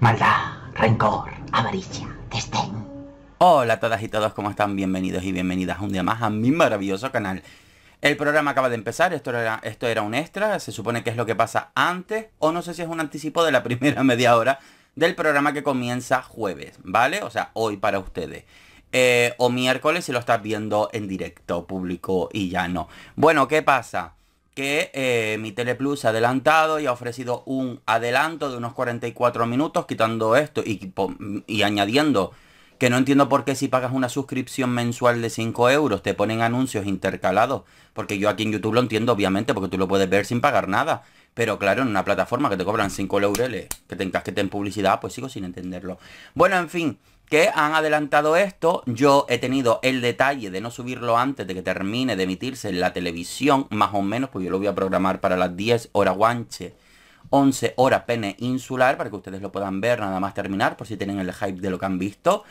Maldad, rencor, avaricia, desdén. Hola a todas y todos, ¿cómo están? Bienvenidos y bienvenidas un día más a mi maravilloso canal. El programa acaba de empezar, esto era, esto era un extra, se supone que es lo que pasa antes, o no sé si es un anticipo de la primera media hora del programa que comienza jueves, ¿vale? O sea, hoy para ustedes. Eh, o miércoles si lo estás viendo en directo, público y ya no. Bueno, ¿qué pasa? que eh, mi Teleplus plus ha adelantado y ha ofrecido un adelanto de unos 44 minutos, quitando esto y, y añadiendo que no entiendo por qué si pagas una suscripción mensual de 5 euros te ponen anuncios intercalados, porque yo aquí en YouTube lo entiendo obviamente, porque tú lo puedes ver sin pagar nada, pero claro, en una plataforma que te cobran 5 laureles, que tengas que tener publicidad, pues sigo sin entenderlo. Bueno, en fin, que han adelantado esto. Yo he tenido el detalle de no subirlo antes de que termine de emitirse en la televisión, más o menos, pues yo lo voy a programar para las 10 horas guanche, 11 horas pene insular, para que ustedes lo puedan ver nada más terminar, por si tienen el hype de lo que han visto.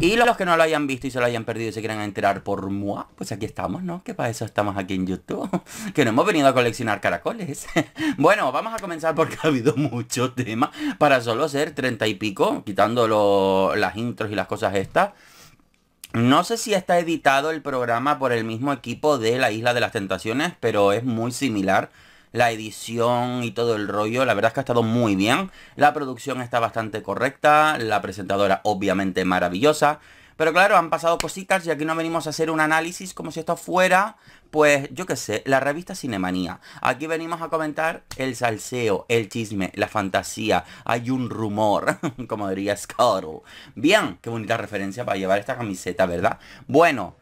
Y los que no lo hayan visto y se lo hayan perdido y se quieran enterar por mua pues aquí estamos, ¿no? Que para eso estamos aquí en YouTube. Que no hemos venido a coleccionar caracoles. bueno, vamos a comenzar porque ha habido mucho tema para solo ser treinta y pico, quitando las intros y las cosas estas. No sé si está editado el programa por el mismo equipo de La Isla de las Tentaciones, pero es muy similar la edición y todo el rollo, la verdad es que ha estado muy bien. La producción está bastante correcta, la presentadora obviamente maravillosa. Pero claro, han pasado cositas y aquí no venimos a hacer un análisis como si esto fuera, pues yo qué sé, la revista Cinemanía. Aquí venimos a comentar el salseo, el chisme, la fantasía, hay un rumor, como diría Scuttle. Bien, qué bonita referencia para llevar esta camiseta, ¿verdad? Bueno,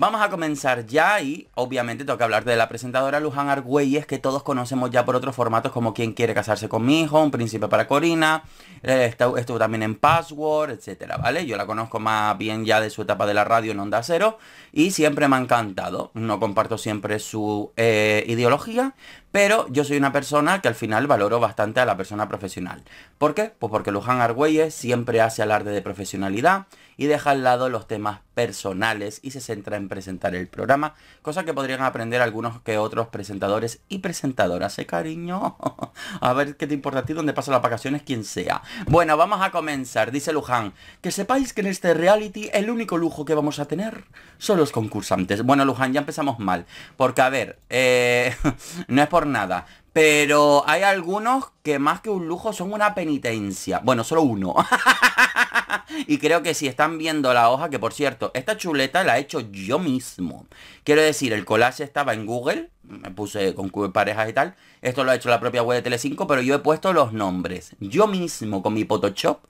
Vamos a comenzar ya y obviamente tengo que hablar de la presentadora Luján Argüelles que todos conocemos ya por otros formatos como Quien quiere casarse con mi hijo, Un príncipe para Corina, eh, estuvo también en Password, etcétera, ¿vale? Yo la conozco más bien ya de su etapa de la radio en Onda Cero y siempre me ha encantado. No comparto siempre su eh, ideología, pero yo soy una persona que al final valoro bastante a la persona profesional. ¿Por qué? Pues porque Luján Argüelles siempre hace alarde de profesionalidad y deja al lado los temas personales y se centra en presentar el programa, cosa que podrían aprender algunos que otros presentadores y presentadoras, ¿eh, cariño? a ver qué te importa a ti, dónde pasa las vacaciones, quien sea. Bueno, vamos a comenzar, dice Luján. Que sepáis que en este reality el único lujo que vamos a tener son los concursantes. Bueno, Luján, ya empezamos mal, porque a ver, eh, no es por nada, Pero hay algunos que más que un lujo son una penitencia. Bueno, solo uno. y creo que si están viendo la hoja, que por cierto, esta chuleta la he hecho yo mismo. Quiero decir, el collage estaba en Google, me puse con parejas y tal. Esto lo ha hecho la propia web de Tele5, pero yo he puesto los nombres. Yo mismo, con mi Photoshop,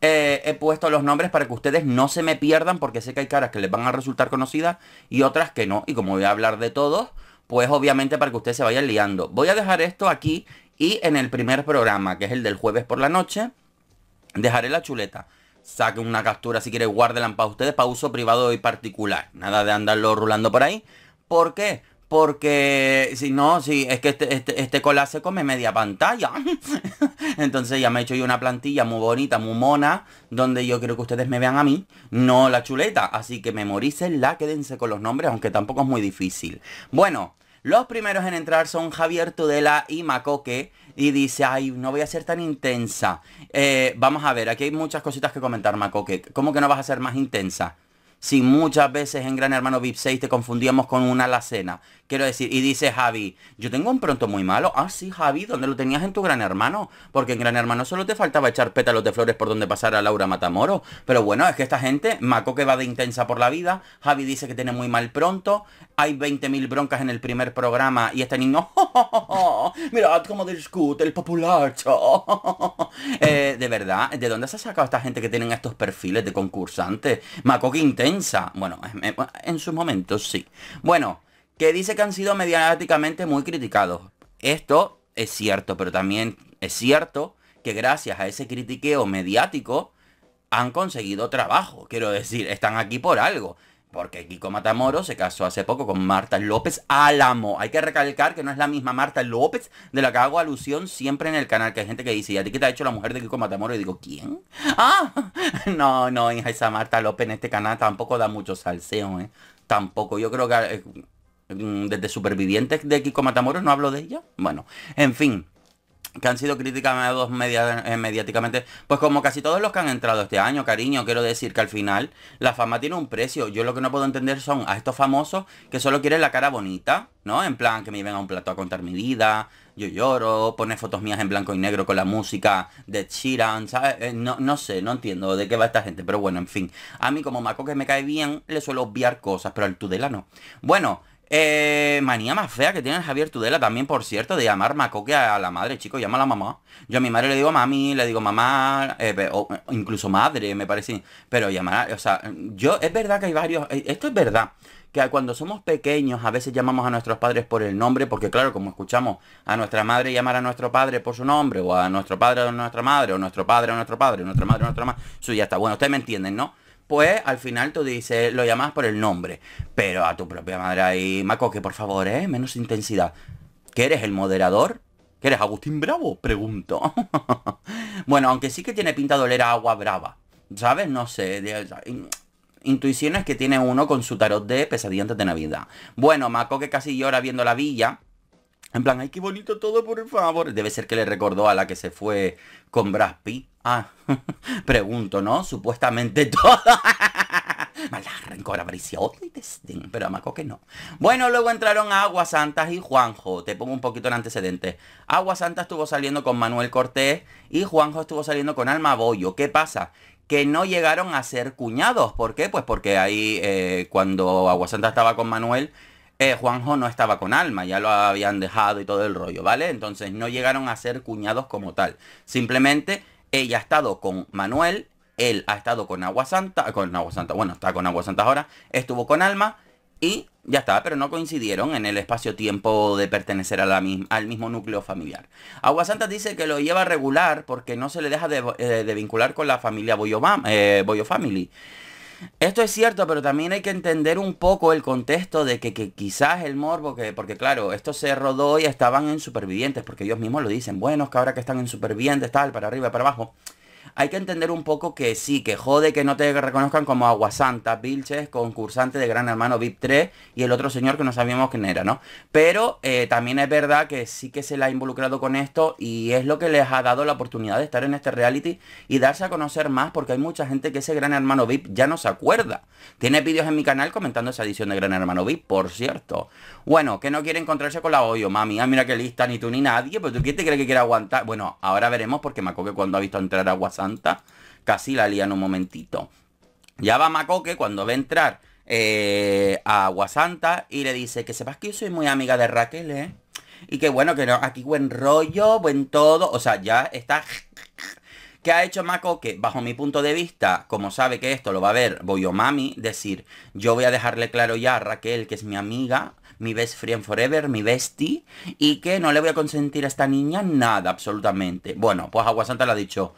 eh, he puesto los nombres para que ustedes no se me pierdan, porque sé que hay caras que les van a resultar conocidas y otras que no. Y como voy a hablar de todos pues obviamente para que ustedes se vayan liando. Voy a dejar esto aquí y en el primer programa, que es el del jueves por la noche, dejaré la chuleta. Saquen una captura si quiere, guárdenla para ustedes, para uso privado y particular. Nada de andarlo rulando por ahí. ¿Por qué? Porque si no, si es que este, este, este cola se come media pantalla. Entonces ya me he hecho yo una plantilla muy bonita, muy mona, donde yo quiero que ustedes me vean a mí, no la chuleta. Así que memorícenla quédense con los nombres, aunque tampoco es muy difícil. Bueno, los primeros en entrar son Javier Tudela y Macoque. Y dice, ay, no voy a ser tan intensa. Eh, vamos a ver, aquí hay muchas cositas que comentar, Macoque. ¿Cómo que no vas a ser más intensa? Si muchas veces en Gran Hermano VIP 6 te confundíamos con una alacena. Quiero decir, y dice Javi, yo tengo un pronto muy malo. Ah, sí, Javi, ¿dónde lo tenías en tu gran hermano? Porque en gran hermano solo te faltaba echar pétalos de flores por donde pasara Laura Matamoro. Pero bueno, es que esta gente, Maco que va de intensa por la vida, Javi dice que tiene muy mal pronto, hay 20.000 broncas en el primer programa y este niño, mirad cómo discute el populacho. Eh, de verdad, ¿de dónde se ha sacado esta gente que tienen estos perfiles de concursantes? Maco que intensa. Bueno, en sus momentos sí. Bueno que dice que han sido mediáticamente muy criticados. Esto es cierto, pero también es cierto que gracias a ese critiqueo mediático han conseguido trabajo. Quiero decir, están aquí por algo. Porque Kiko Matamoro se casó hace poco con Marta López Álamo. Hay que recalcar que no es la misma Marta López de la que hago alusión siempre en el canal. Que hay gente que dice, ¿y a ti qué te ha hecho la mujer de Kiko Matamoro? Y digo, ¿quién? Ah, no, no, hija, esa Marta López en este canal tampoco da mucho salseo, ¿eh? Tampoco, yo creo que eh, Mm, desde Supervivientes de Kiko Matamoros no hablo de ella. Bueno, en fin, que han sido criticados eh, mediáticamente, pues como casi todos los que han entrado este año, cariño, quiero decir que al final la fama tiene un precio. Yo lo que no puedo entender son a estos famosos que solo quieren la cara bonita, ¿no? En plan, que me lleven a un plato a contar mi vida, yo lloro, pone fotos mías en blanco y negro con la música de Chiran, eh, no, no sé, no entiendo de qué va esta gente, pero bueno, en fin. A mí como Maco que me cae bien, le suelo obviar cosas, pero al Tudela no. Bueno, eh, manía más fea que tiene Javier Tudela también, por cierto, de llamar macoque a la madre, chico, llama a la mamá. Yo a mi madre le digo mami, le digo mamá, eh, o, eh, incluso madre, me parece. Pero llamar, o sea, yo, es verdad que hay varios, eh, esto es verdad, que cuando somos pequeños a veces llamamos a nuestros padres por el nombre, porque claro, como escuchamos a nuestra madre llamar a nuestro padre por su nombre, o a nuestro padre a nuestra madre, o nuestro padre a nuestro padre, o nuestra madre a nuestra madre, eso ya está. Bueno, ustedes me entienden, ¿no? pues al final tú dices, lo llamas por el nombre. Pero a tu propia madre ahí, Maco, que por favor, ¿eh? Menos intensidad. ¿Que eres el moderador? ¿Que eres Agustín Bravo? Pregunto. bueno, aunque sí que tiene pinta de oler a agua brava. ¿Sabes? No sé. Intuiciones que tiene uno con su tarot de pesadillas de Navidad. Bueno, Maco que casi llora viendo la villa. En plan, ay, qué bonito todo, por favor. Debe ser que le recordó a la que se fue con Braspi Ah, pregunto, ¿no? Supuestamente todo. Mala rencor, pero Maco que no. Bueno, luego entraron Agua Santas y Juanjo. Te pongo un poquito en antecedente. Agua Santa estuvo saliendo con Manuel Cortés y Juanjo estuvo saliendo con Alma Boyo ¿Qué pasa? que no llegaron a ser cuñados. ¿Por qué? Pues porque ahí eh, cuando Agua Santa estaba con Manuel, eh, Juanjo no estaba con Alma, ya lo habían dejado y todo el rollo, ¿vale? Entonces no llegaron a ser cuñados como tal. Simplemente ella ha estado con Manuel, él ha estado con Agua Santa, con Agua Santa, bueno, está con Agua Santa ahora, estuvo con Alma y ya está, pero no coincidieron en el espacio-tiempo de pertenecer al mismo núcleo familiar. Agua Santa dice que lo lleva regular porque no se le deja de, eh, vincular con la familia eh, Boyo Family. Esto es cierto, pero también hay que entender un poco el contexto de que, quizás el morbo, que, porque claro, esto se rodó y estaban en supervivientes, porque ellos mismos lo dicen, bueno, es que ahora que están en supervivientes, tal, para arriba, para abajo hay que entender un poco que sí, que jode que no te reconozcan como Aguasanta, Vilches, concursante de Gran Hermano VIP 3 y el otro señor que no sabíamos quién era, ¿no? Pero eh, también es verdad que sí que se la ha involucrado con esto y es lo que les ha dado la oportunidad de estar en este reality y darse a conocer más porque hay mucha gente que ese Gran Hermano VIP ya no se acuerda. Tiene vídeos en mi canal comentando esa edición de Gran Hermano VIP, por cierto. Bueno, que no quiere encontrarse con la Oyo, mami. Ah, mira qué lista, ni tú ni nadie. Pero pues, tú quién te crees que quiere aguantar. Bueno, ahora veremos porque Macoque cuando ha visto entrar Agua Santa, casi la en un momentito. Ya va Macoque cuando ve entrar eh, a Agua Santa y le dice que sepas que yo soy muy amiga de Raquel, ¿eh? Y que bueno, que no, aquí buen rollo, buen todo. O sea, ya está ¿Qué ha hecho Macoque? Bajo mi punto de vista, como sabe que esto lo va a ver Boyomami, decir, yo voy a dejarle claro ya a Raquel, que es mi amiga, mi best friend forever, mi bestie, y que no le voy a consentir a esta niña nada, absolutamente. Bueno, pues Agua Santa le ha dicho,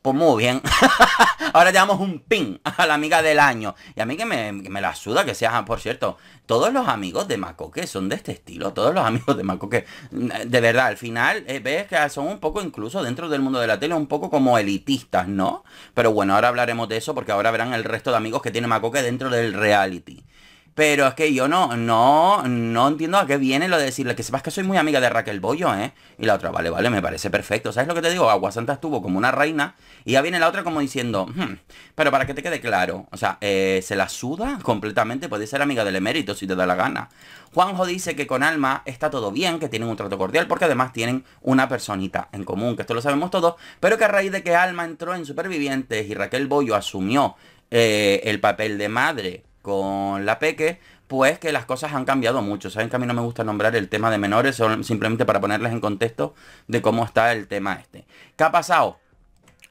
pues muy bien. Ahora llevamos un pin a la amiga del año. Y a mí que me, me la suda que sea, por cierto, todos los amigos de Macoque son de este estilo. Todos los amigos de Macoque. De verdad, al final eh, ves que son un poco, incluso dentro del mundo de la tele, un poco como elitistas, ¿no? Pero bueno, ahora hablaremos de eso porque ahora verán el resto de amigos que tiene Macoque dentro del reality. Pero es que yo no, no, no entiendo a qué viene lo de decirle que sepas que soy muy amiga de Raquel Bollo, ¿eh? Y la otra, vale, vale, me parece perfecto. ¿Sabes lo que te digo? Santa estuvo como una reina y ya viene la otra como diciendo, hmm, pero para que te quede claro, o sea, eh, se la suda completamente, puede ser amiga del emérito si te da la gana. Juanjo dice que con Alma está todo bien, que tienen un trato cordial, porque además tienen una personita en común, que esto lo sabemos todos, pero que a raíz de que Alma entró en Supervivientes y Raquel Bollo asumió eh, el papel de madre con la Peque, pues que las cosas han cambiado mucho. Saben que a mí no me gusta nombrar el tema de menores, simplemente para ponerles en contexto de cómo está el tema este. ¿Qué ha pasado?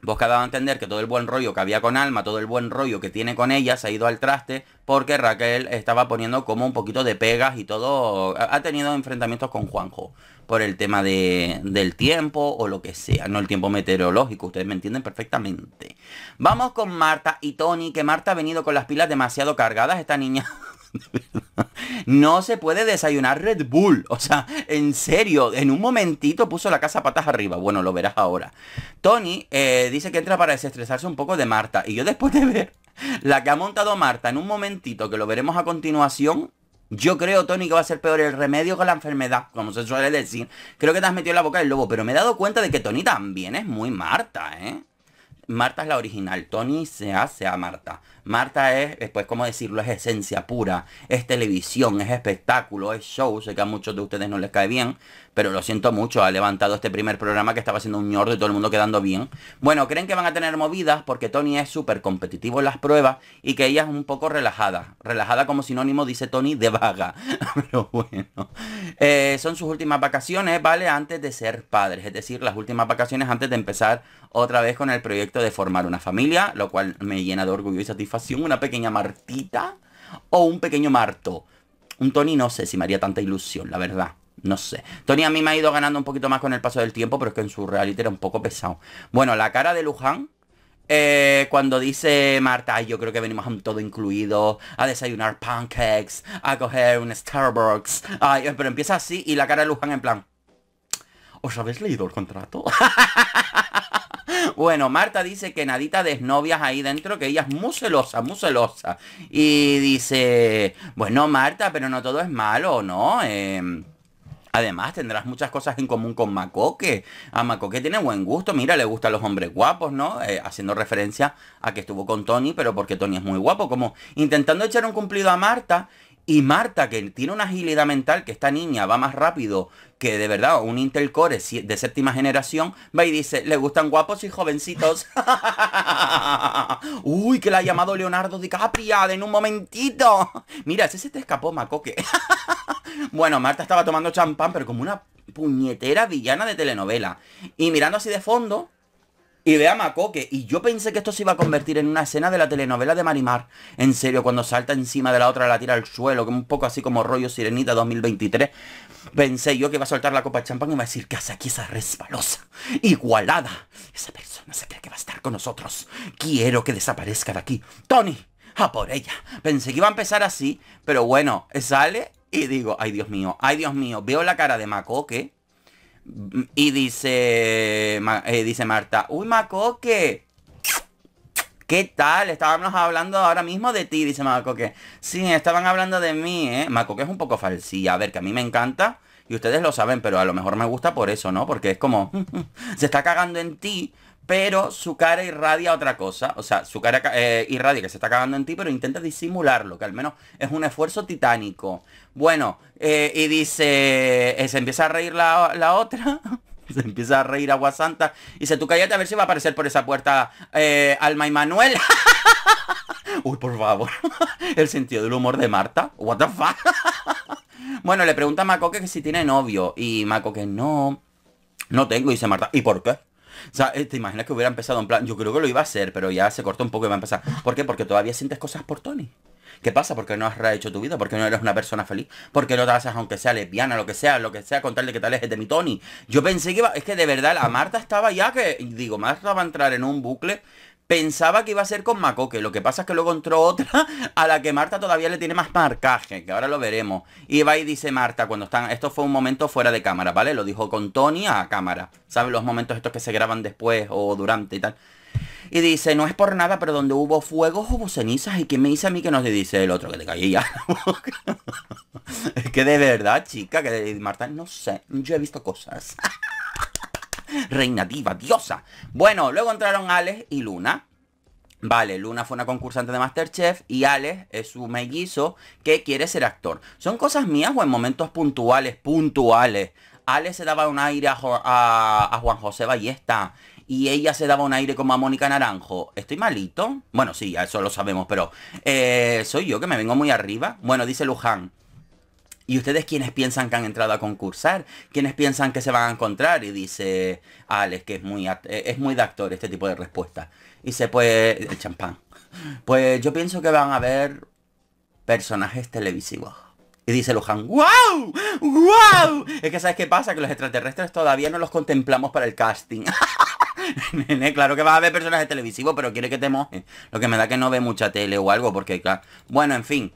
Bosca ha dado a entender que todo el buen rollo que había con Alma, todo el buen rollo que tiene con ella, se ha ido al traste porque Raquel estaba poniendo como un poquito de pegas y todo. Ha tenido enfrentamientos con Juanjo por el tema de, del tiempo o lo que sea, no el tiempo meteorológico, ustedes me entienden perfectamente. Vamos con Marta y Tony, que Marta ha venido con las pilas demasiado cargadas, esta niña. no se puede desayunar Red Bull. O sea, en serio, en un momentito puso la casa patas arriba. Bueno, lo verás ahora. Tony eh, dice que entra para desestresarse un poco de Marta. Y yo después de ver la que ha montado Marta en un momentito, que lo veremos a continuación, yo creo, Tony, que va a ser peor el remedio que la enfermedad, como se suele decir. Creo que te has metido la boca del lobo, pero me he dado cuenta de que Tony también es muy Marta, ¿eh? Marta es la original, Tony se hace a Marta. Marta es, después, como decirlo? Es esencia pura, es televisión, es espectáculo, es show. Sé que a muchos de ustedes no les cae bien, pero lo siento mucho. Ha levantado este primer programa que estaba haciendo un ñordo de todo el mundo quedando bien. Bueno, creen que van a tener movidas porque Tony es súper competitivo en las pruebas y que ella es un poco relajada. Relajada como sinónimo, dice Tony, de vaga. pero bueno, eh, son sus últimas vacaciones, ¿vale? Antes de ser padres, es decir, las últimas vacaciones antes de empezar otra vez con el proyecto de formar una familia, lo cual me llena de orgullo y satisfacción una pequeña martita o un pequeño marto. Un Tony no sé si me haría tanta ilusión, la verdad. No sé. Tony a mí me ha ido ganando un poquito más con el paso del tiempo, pero es que en su reality era un poco pesado. Bueno, la cara de Luján. Eh, cuando dice Marta, yo creo que venimos a un todo incluido, a desayunar pancakes, a coger un Starbucks. pero empieza así y la cara de Luján en plan. ¿Os habéis leído el contrato? Bueno, Marta dice que nadita desnovias ahí dentro, que ella es muy celosa, muy celosa. Y dice, bueno, Marta, pero no todo es malo, ¿no? Em, además, tendrás muchas cosas en común con que A que tiene buen gusto, mira, le gustan los hombres guapos, ¿no? Eh, haciendo referencia a que estuvo con Tony, pero porque Tony es muy guapo, como intentando echar un cumplido a Marta y Marta, que tiene una agilidad mental, que esta niña va más rápido que de verdad un Intel Core de séptima generación, va y dice, le gustan guapos y jovencitos. Uy, que la ha llamado Leonardo DiCaprio en un momentito. Mira, ese se te escapó, Macoque. bueno, Marta estaba tomando champán, pero como una puñetera villana de telenovela. Y mirando así de fondo, y ve a Macoque. Y yo pensé que esto se iba a convertir en una escena de la telenovela de Marimar. En serio, cuando salta encima de la otra, la tira al suelo, que un poco así como rollo Sirenita 2023. Pensé yo que iba a soltar la copa de champán y va a decir, ¿qué hace aquí esa resbalosa? Igualada. Esa persona se cree que va a estar con nosotros. Quiero que desaparezca de aquí. Tony, a por ella. Pensé que iba a empezar así, pero bueno, sale y digo, ay Dios mío, ay Dios mío. Veo la cara de Macoque y dice, eh, dice Marta, uy Macoque, ¿Qué tal? Estábamos hablando ahora mismo de ti, dice que Sí, estaban hablando de mí, ¿eh? que es un poco falsía A ver, que a mí me encanta. Y ustedes lo saben, pero a lo mejor me gusta por eso, ¿no? Porque es como, se está cagando en ti, pero su cara irradia otra cosa. O sea, su cara eh, irradia que se está cagando en ti, pero intenta disimularlo, que al menos es un esfuerzo titánico. Bueno, eh, y dice, eh, se empieza a reír la, otra. se empieza a reír agua santa. Y dice, tú cállate a ver si va a aparecer por esa puerta Alma y Manuel. Uy, por favor. El sentido del humor de Marta. What the fuck. bueno, le pregunta a Macoque que si tiene novio. Y que no. No tengo, dice Marta. ¿Y por qué? O sea, eh, te imaginas que hubiera empezado en plan, yo creo que lo iba a hacer, pero ya se cortó un poco y va a empezar. ¿Por qué? Porque todavía sientes cosas por Tony. ¿Qué pasa? Porque no has rehecho tu vida, porque no eres una persona feliz, porque no te haces aunque sea lesbiana, lo que sea, lo que sea, contarle que tal es de mi Tony. Yo pensé que iba, es que de verdad la Marta estaba ya que, digo, Marta va a entrar en un bucle Pensaba que iba a ser con que lo que pasa es que luego entró otra a la que Marta todavía le tiene más marcaje, que ahora lo veremos. Y va y dice Marta cuando están... Esto fue un momento fuera de cámara, ¿vale? Lo dijo con Tony a cámara. ¿Sabes? Los momentos estos que se graban después o durante y tal. Y dice, no es por nada, pero donde hubo fuegos hubo cenizas. ¿Y quién me dice a mí que no le dice el otro? Que te caí es que de verdad, chica, que Marta, no sé, yo he visto cosas. reina diva, diosa. Bueno, luego entraron Alex y Luna. Vale, Luna fue una concursante de Masterchef y Alex es su mellizo que quiere ser actor. ¿Son cosas mías o en momentos puntuales, puntuales? Alex se daba un aire a, Juan José Ballesta y ella se daba un aire como a Mónica Naranjo. ¿Estoy malito? Bueno, sí, eso lo sabemos, pero eh, soy yo que me vengo muy arriba. Bueno, dice Luján. ¿Y ustedes quiénes piensan que han entrado a concursar? ¿Quiénes piensan que se van a encontrar? Y dice Alex, que es muy, eh, es muy de actor este tipo de respuesta. Y se puede... el champán. Pues yo pienso que van a ver personajes televisivos. Y dice Luján, ¡Wow! ¡Wow! Es que ¿sabes qué pasa? Que los extraterrestres todavía no los contemplamos para el casting. claro que va a haber personajes televisivos, pero quiere que te moje. Lo que me da que no ve mucha tele o algo, porque claro. Bueno, en fin.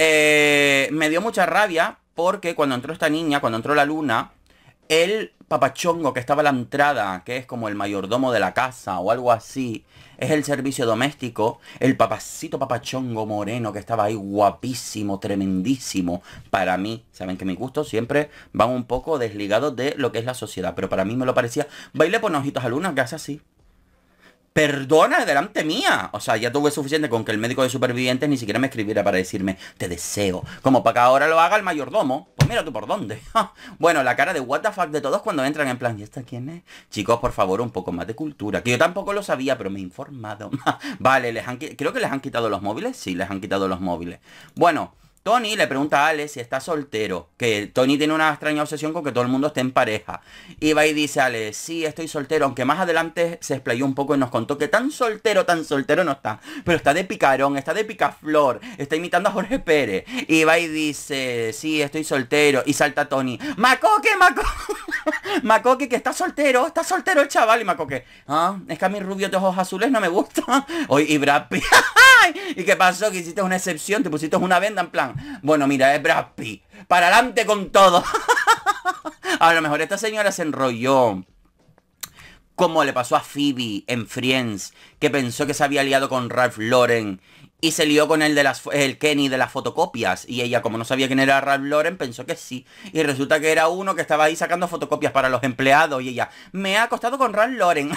Eh, me dio mucha rabia porque cuando entró esta niña, cuando entró la luna, el papachongo que estaba a la entrada, que es como el mayordomo de la casa o algo así, es el servicio doméstico, el papacito papachongo moreno que estaba ahí guapísimo, tremendísimo, para mí, saben que mi gustos siempre van un poco desligados de lo que es la sociedad, pero para mí me lo parecía, baile por ojitos a luna que hace así perdona delante mía. O sea, ya tuve suficiente con que el médico de supervivientes ni siquiera me escribiera para decirme, te deseo. Como para que ahora lo haga el mayordomo. Pues mira tú por dónde. bueno, la cara de what the fuck de todos cuando entran en plan, ¿y esta quién es? Chicos, por favor, un poco más de cultura. Que yo tampoco lo sabía, pero me he informado. vale, les han, creo que les han quitado los móviles. Sí, les han quitado los móviles. Bueno. Tony le pregunta a Ale si está soltero, que Tony tiene una extraña obsesión con que todo el mundo esté en pareja. Y va y dice a Ale, sí, estoy soltero, aunque más adelante se explayó un poco y nos contó que tan soltero, tan soltero no está, pero está de picarón, está de picaflor, está imitando a Jorge Pérez. Y va y dice, sí, estoy soltero, y salta Tony, Macoque, Macoque, Macoque, que está soltero, está soltero el chaval, y Macoque, ah, es que a mi rubio de ojos azules no me gusta. Hoy, y Brad ¿y qué pasó? Que hiciste una excepción, te pusiste una venda en plan, bueno, mira, es Brad Para adelante con todo. a lo mejor esta señora se enrolló. Como le pasó a Phoebe en Friends, que pensó que se había liado con Ralph Lauren y se lió con el de las el Kenny de las fotocopias. Y ella, como no sabía quién era Ralph Lauren, pensó que sí. Y resulta que era uno que estaba ahí sacando fotocopias para los empleados. Y ella, me ha acostado con Ralph Lauren.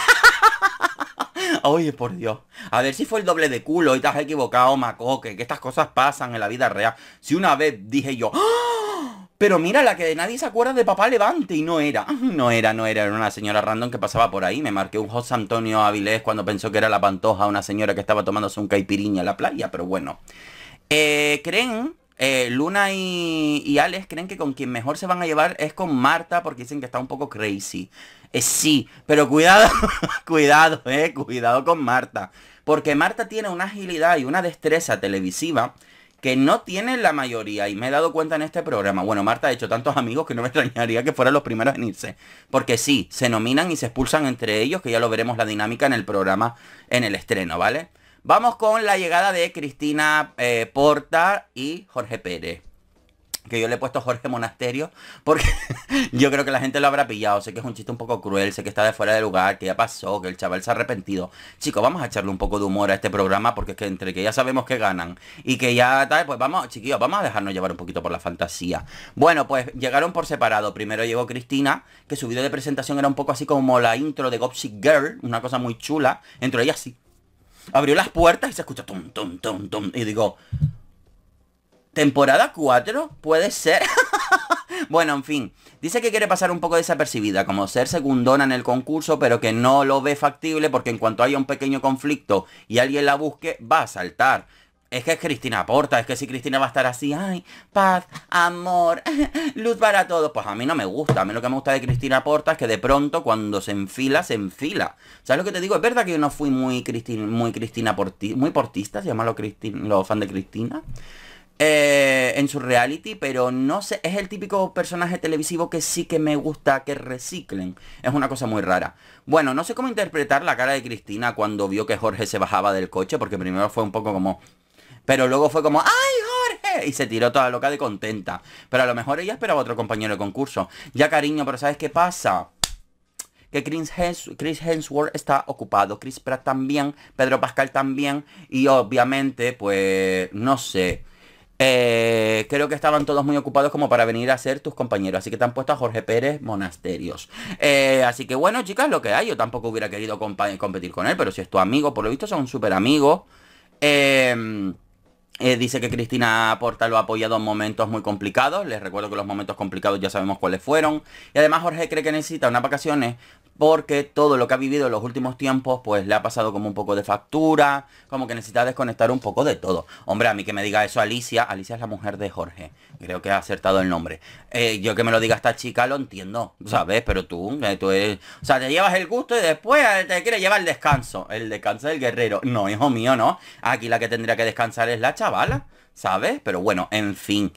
Oye, por Dios. A ver si fue el doble de culo y te has equivocado, macoque. Que estas cosas pasan en la vida real. Si una vez dije yo... ¡Ah! Pero mira, la que de nadie se acuerda de papá Levante. Y no era. Ah, no era, no era. Era una señora random que pasaba por ahí. Me marqué un José Antonio Avilés cuando pensó que era la pantoja. Una señora que estaba tomándose un caipiriña en la playa. Pero bueno. Eh, ¿Creen eh, Luna y, y, Alex creen que con quien mejor se van a llevar es con Marta porque dicen que está un poco crazy. Eh, sí, pero cuidado, cuidado, eh, cuidado con Marta. Porque Marta tiene una agilidad y una destreza televisiva que no tiene la mayoría. Y me he dado cuenta en este programa. Bueno, Marta ha hecho tantos amigos que no me extrañaría que fueran los primeros en irse. Porque sí, se nominan y se expulsan entre ellos, que ya lo veremos la dinámica en el programa, en el estreno, ¿vale? Vamos con la llegada de Cristina eh, Porta y Jorge Pérez que yo le he puesto Jorge Monasterio, porque yo creo que la gente lo habrá pillado. Sé que es un chiste un poco cruel, sé que está de fuera de lugar, que ya pasó, que el chaval se ha arrepentido. Chicos, vamos a echarle un poco de humor a este programa, porque es que entre que ya sabemos que ganan y que ya tal, pues vamos, chiquillos, vamos a dejarnos llevar un poquito por la fantasía. Bueno, pues llegaron por separado. Primero llegó Cristina, que su video de presentación era un poco así como la intro de Gossip Girl, una cosa muy chula. Entró ella así. Abrió las puertas y se escucha tum, tum, tum, tum. Y digo, temporada 4, puede ser. bueno, en fin. Dice que quiere pasar un poco desapercibida, como ser secundona en el concurso, pero que no lo ve factible porque en cuanto haya un pequeño conflicto y alguien la busque, va a saltar. Es que es Cristina Porta, es que si Cristina va a estar así, ay, paz, amor, luz para todos, pues a mí no me gusta, a mí lo que me gusta de Cristina Porta es que de pronto cuando se enfila, se enfila. ¿Sabes lo que te digo? Es verdad que yo no fui muy, Cristina, muy Cristina muy portista, se llama lo fan los de Cristina. Eh, en su reality, pero no sé, es el típico personaje televisivo que sí que me gusta que reciclen. Es una cosa muy rara. Bueno, no sé cómo interpretar la cara de Cristina cuando vio que Jorge se bajaba del coche, porque primero fue un poco como... Pero luego fue como, ¡ay, Jorge! Y se tiró toda loca de contenta. Pero a lo mejor ella esperaba otro compañero de concurso. Ya, cariño, pero ¿sabes qué pasa? que Chris Hemsworth está ocupado, Chris Pratt también, Pedro Pascal también, y obviamente, pues, no sé, eh, creo que estaban todos muy ocupados como para venir a ser tus compañeros. Así que te han puesto a Jorge Pérez Monasterios. Eh, así que bueno, chicas, lo que hay. Yo tampoco hubiera querido competir con él, pero si es tu amigo, por lo visto son súper amigo. Eh, em, eh, dice que Cristina Porta lo ha apoyado en momentos muy complicados. Les recuerdo que los momentos complicados ya sabemos cuáles fueron. Y además Jorge cree que necesita unas vacaciones porque todo lo que ha vivido en los últimos tiempos pues le ha pasado como un poco de factura, como que necesita desconectar un poco de todo. Hombre, a mí que me diga eso Alicia, Alicia es la mujer de Jorge creo que ha acertado el nombre. Eh, yo que me lo diga esta chica lo entiendo, ¿sabes? Pero tú, eh, tú es o sea, te llevas el gusto y después eh, te quiere llevar el descanso. El descanso del guerrero. No, hijo mío, no. Aquí la que tendría que descansar es la chavala, ¿sabes? Pero bueno, en fin.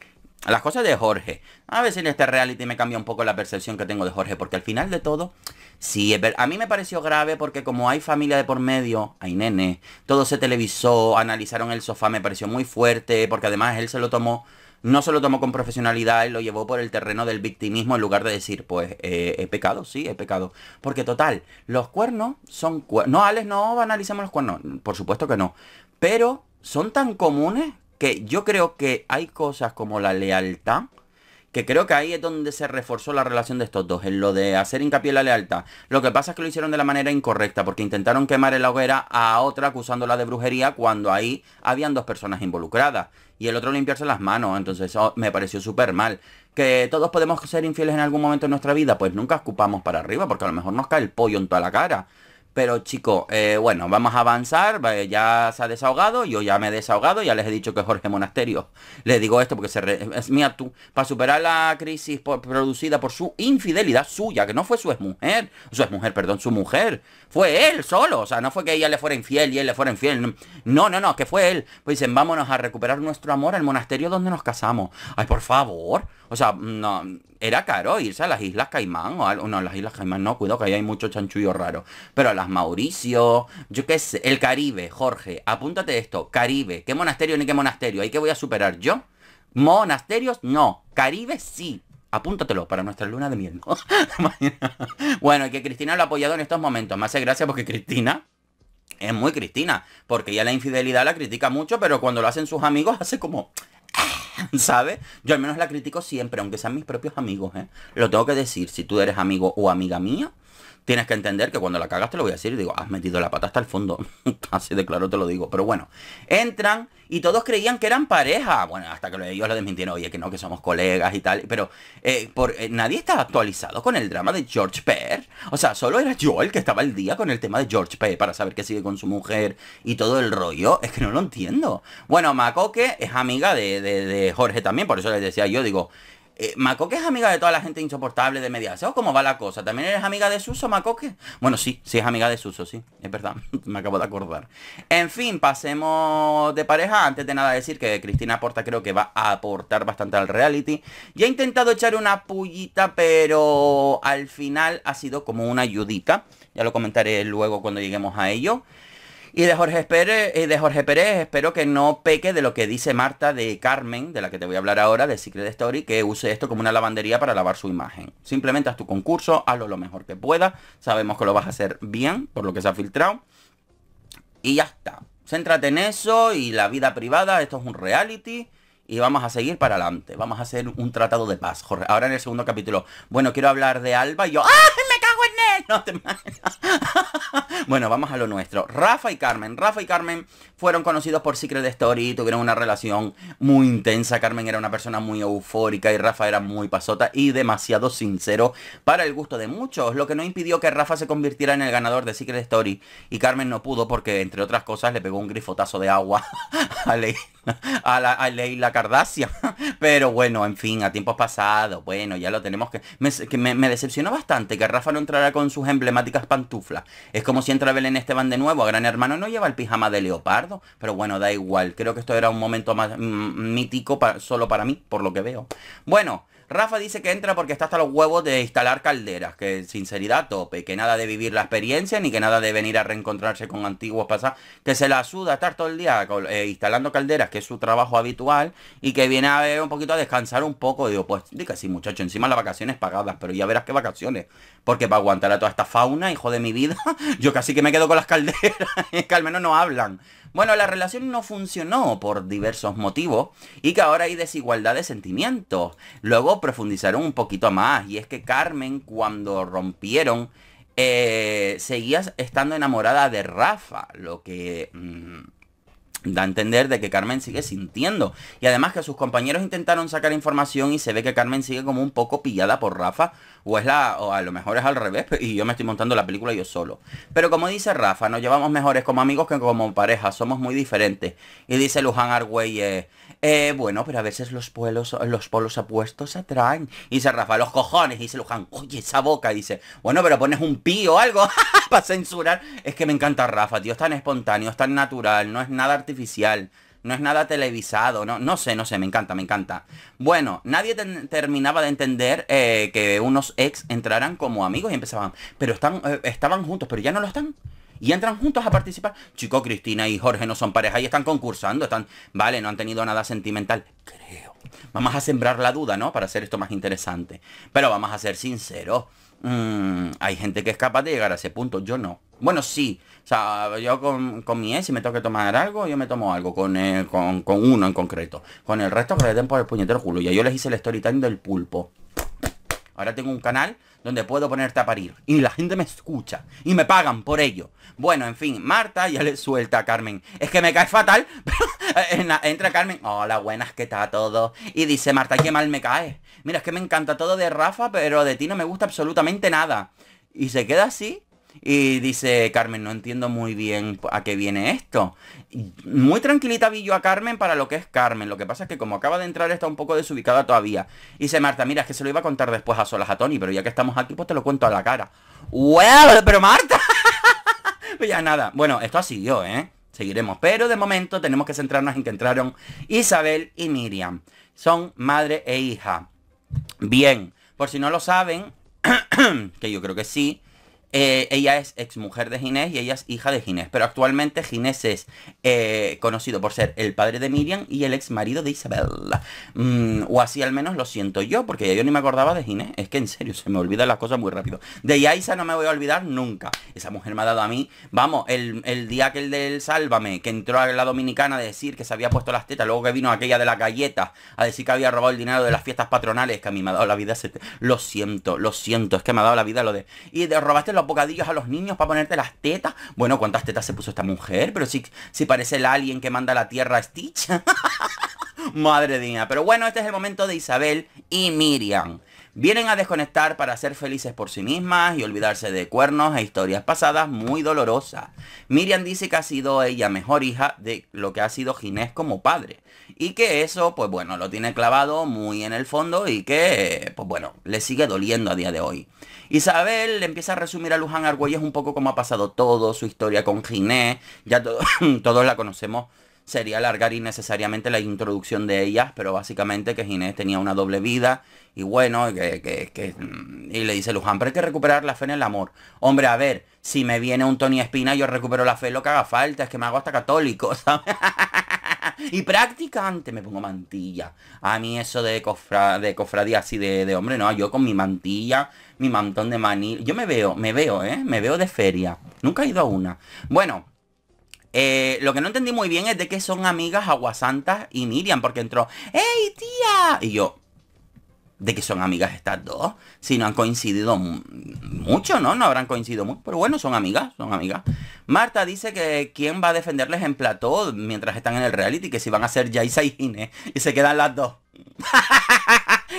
Las cosas de Jorge. A ver si en este reality me cambia un poco la percepción que tengo de Jorge, porque al final de todo, sí, a mí me pareció grave porque como hay familia de por medio, hay nene, todo se televisó, analizaron el sofá, me pareció muy fuerte, porque además él se lo tomó no se lo tomó con profesionalidad, y lo llevó por el terreno del victimismo en lugar de decir, pues eh, he pecado, sí, he pecado. Porque total, los cuernos son cuernos. No, Alex, no banalizamos los cuernos, por supuesto que no. Pero son tan comunes que yo creo que hay cosas como la lealtad que creo que ahí es donde se reforzó la relación de estos dos, en lo de hacer hincapié en la lealtad. Lo que pasa es que lo hicieron de la manera incorrecta, porque intentaron quemar en la hoguera a otra acusándola de brujería cuando ahí habían dos personas involucradas. Y el otro limpiarse las manos, entonces oh, me pareció súper mal. Que todos podemos ser infieles en algún momento de nuestra vida, pues nunca escupamos para arriba, porque a lo mejor nos cae el pollo en toda la cara. Pero chico, eh, bueno, vamos a avanzar. ya se ha desahogado, yo ya me he desahogado, ya les he dicho que Jorge Monasterio. le digo esto porque se re, es mía tú. Para superar la crisis producida por su infidelidad suya, que no fue su exmujer, su exmujer, perdón, su mujer. Fue él solo, o sea, no fue que ella le fuera infiel y él le fuera infiel. No, no, no, que fue él. Pues dicen, vámonos a recuperar nuestro amor al monasterio donde nos casamos. Ay, por favor. O sea, no, era caro irse a las Islas Caimán o algo no, las Islas Caimán no, cuidado que ahí hay mucho chanchullo raro. Pero a las Mauricio, yo qué sé, el Caribe, Jorge, apúntate esto, Caribe, ¿qué monasterio ni qué monasterio? ¿Ahí qué voy a superar yo? Monasterios, no, Caribe sí, apúntatelo para nuestra luna de miel. bueno, y que Cristina lo ha apoyado en estos momentos. Me hace gracia porque Cristina es muy Cristina. Porque ya la infidelidad la critica mucho, pero cuando lo hacen sus amigos hace como... ¿Sabes? Yo al menos la critico siempre, aunque sean mis propios amigos, ¿eh? Lo tengo que decir, si tú eres amigo o amiga mía, tienes que entender que cuando la cagas te lo voy a decir. Digo, has metido la pata hasta el fondo. Así de claro te lo digo. Pero bueno, entran y todos creían que eran pareja. Bueno, hasta que ellos lo desmintieron. Oye, que no, que somos colegas y tal. Pero eh, por, eh, nadie está actualizado con el drama de George Pear. O sea, solo era yo el que estaba al día con el tema de George Pear para saber qué sigue con su mujer y todo el rollo. Es que no lo entiendo. Bueno, Makoke es amiga de, de, de Jorge también. Por eso les decía yo, digo... Eh, Macoque es amiga de toda la gente insoportable de Mediaset. ¿O cómo va la cosa? ¿También eres amiga de Suso, Macoque? Bueno, sí, sí es amiga de Suso, sí. Es verdad, me acabo de acordar. En fin, pasemos de pareja. Antes de nada decir que Cristina Porta creo que va a aportar bastante al reality. Ya he intentado echar una pullita, pero al final ha sido como una ayudita. Ya lo comentaré luego cuando lleguemos a ello. Y de Jorge Pérez, eh, de Jorge Pérez espero que no peque de lo que dice Marta de Carmen, de la que te voy a hablar ahora, de Secret Story, que use esto como una lavandería para lavar su imagen. Simplemente haz tu concurso, hazlo lo mejor que puedas. Sabemos que lo vas a hacer bien, por lo que se ha filtrado. Y ya está. Céntrate en eso y la vida privada, esto es un reality y vamos a seguir para adelante. Vamos a hacer un tratado de paz. Ahora en el segundo capítulo. Bueno, quiero hablar de Alba y yo. ¡Ah, Bueno, vamos a lo nuestro. Rafa y Carmen. Rafa y Carmen fueron conocidos por Secret Story, tuvieron una relación muy intensa. Carmen era una persona muy eufórica y Rafa era muy pasota y demasiado sincero para el gusto de muchos, lo que no impidió que Rafa se convirtiera en el ganador de Secret Story. Y Carmen no pudo porque, entre otras cosas, le pegó un grifotazo de agua a Ley a la a Leila Cardacia. Pero bueno, en fin, a tiempos pasados. Bueno, ya lo tenemos que... Me, decepcionó bastante que Rafa no entrara con sus emblemáticas pantuflas. Es como si entra Belén Esteban de nuevo. A Gran Hermano no lleva el pijama de leopardo. Pero bueno, da igual. Creo que esto era un momento más mm, mítico solo para mí, por lo que veo. Bueno... Rafa dice que entra porque está hasta los huevos de instalar calderas, que sinceridad tope, que nada de vivir la experiencia ni que nada de venir a reencontrarse con antiguos pasados, que se la suda estar todo el día eh, instalando calderas, que es su trabajo habitual, y que viene a ver eh, un poquito a descansar un poco. digo, pues diga sí, muchacho, encima las vacaciones pagadas, pero ya verás qué vacaciones, porque para aguantar a toda esta fauna, hijo de mi vida, yo casi que me quedo con las calderas, que al menos no hablan. Bueno, la relación no funcionó por diversos motivos y que ahora hay desigualdad de sentimientos. Luego profundizaron un poquito más y es que Carmen cuando rompieron eh, seguía estando enamorada de Rafa, lo que... Mm, da a entender de que Carmen sigue sintiendo. Y además que sus compañeros intentaron sacar información y se ve que Carmen sigue como un poco pillada por Rafa o es la, o a lo mejor es al revés y yo me estoy montando la película yo solo. Pero como dice Rafa, nos llevamos mejores como amigos que como pareja, somos muy diferentes. Y dice Luján Argüelles, eh, eh, bueno, pero a veces los polos, los polos apuestos se atraen. Y dice Rafa, los cojones. dice Luján, oye, esa boca. dice, bueno, pero pones un pío o algo para censurar. Es que me encanta Rafa, tío. Es tan espontáneo, es tan natural, no es nada artificial. No es nada televisado, no, no sé, no sé, me encanta, me encanta. Bueno, nadie terminaba de entender eh, que unos ex entraran como amigos y empezaban, pero están, eh, estaban juntos, pero ya no lo están. Y entran juntos a participar. Chico, Cristina y Jorge no son pareja y están concursando, están, vale, no han tenido nada sentimental, creo. Vamos a sembrar la duda, ¿no? Para hacer esto más interesante. Pero vamos a ser sinceros. Mm, hay gente que es capaz de llegar a ese punto, yo no. Bueno, sí, o sea, yo con, mi ex, si me tengo que tomar algo, yo me tomo algo, con, eh, uno en concreto. Con el resto que le den por el puñetero culo. Ya yo les hice el story del pulpo. Ahora tengo un canal donde puedo ponerte a parir. Y la gente me escucha. Y me pagan por ello. Bueno, en fin, Marta ya le suelta a Carmen. Es que me cae fatal. Eh, entra Carmen. Hola, buenas, ¿qué tal todo? Y dice, Marta, qué mal me cae. Mira, es que me encanta todo de Rafa, pero de ti no me gusta absolutamente nada. Y se queda así. Y dice Carmen, no entiendo muy bien a qué viene esto. Muy tranquilita vi yo a Carmen para lo que es Carmen. Lo que pasa es que como acaba de entrar está un poco desubicada todavía. Y dice Marta, mira, es que se lo iba a contar después a solas a Tony, pero ya que estamos aquí, pues te lo cuento a la cara. wow Pero Marta. pues ya nada. Bueno, esto así yo, ¿eh? Seguiremos. Pero de momento tenemos que centrarnos en que entraron Isabel y Miriam. Son madre e hija. Bien. Por si no lo saben, que yo creo que sí. Eh, ella es exmujer de Ginés y ella es hija de Ginés. Pero actualmente Ginés es eh, conocido por ser el padre de Miriam y el ex marido de Isabel. Mm, o así al menos lo siento yo, porque yo ni me acordaba de Ginés. Es que en serio, se me olvidan las cosas muy rápido. De Yaisa no me voy a olvidar nunca. Esa mujer me ha dado a mí, vamos, el, día que el del Sálvame, que entró a la dominicana a decir que se había puesto las tetas, luego que vino aquella de la galleta a decir que había robado el dinero de las fiestas patronales, que a mí me ha dado la vida. Lo siento, lo siento, es que me ha dado la vida lo de... Y de robaste los bocadillos a los niños para ponerte las tetas. Bueno, ¿cuántas tetas se puso esta mujer? Pero si, si parece el alien que manda la tierra a Stitch. Madre mía. Pero bueno, este es el momento de Isabel y Miriam. Vienen a desconectar para ser felices por sí mismas y olvidarse de cuernos e historias pasadas muy dolorosas. Miriam dice que ha sido ella mejor hija de lo que ha sido Ginés como padre. Y que eso, pues bueno, lo tiene clavado muy en el fondo y que, pues bueno, le sigue doliendo a día de hoy. Isabel le empieza a resumir a Luján Argüelles un poco cómo ha pasado todo, su historia con Ginés, ya todos la conocemos. Sería alargar innecesariamente la introducción de ellas, pero básicamente que Ginés tenía una doble vida y bueno, mm, y le dice Luján, pero hay que recuperar la fe en el amor. Hombre, a ver, si me viene un Tony Espina, yo recupero la fe lo que haga falta, es que me hago hasta católico, ¿sabes? y practicante, me pongo mantilla. A mí eso de, cofra, de cofradía así de, de, hombre, no, yo con mi mantilla, mi mantón de maní. Yo me veo, me veo, ¿eh? Me veo de feria. Nunca he ido a una. Bueno, eh, lo que no entendí muy bien es de que son amigas Aguasantas y Miriam, porque entró, ¡Ey, tía! Y yo, de que son amigas estas dos. Si no han coincidido mucho, ¿no? No habrán coincidido mucho. Pero bueno, son amigas, son amigas. Marta dice que quién va a defenderles en plató mientras están en el reality, que si van a ser Jaisa y Y se quedan las dos.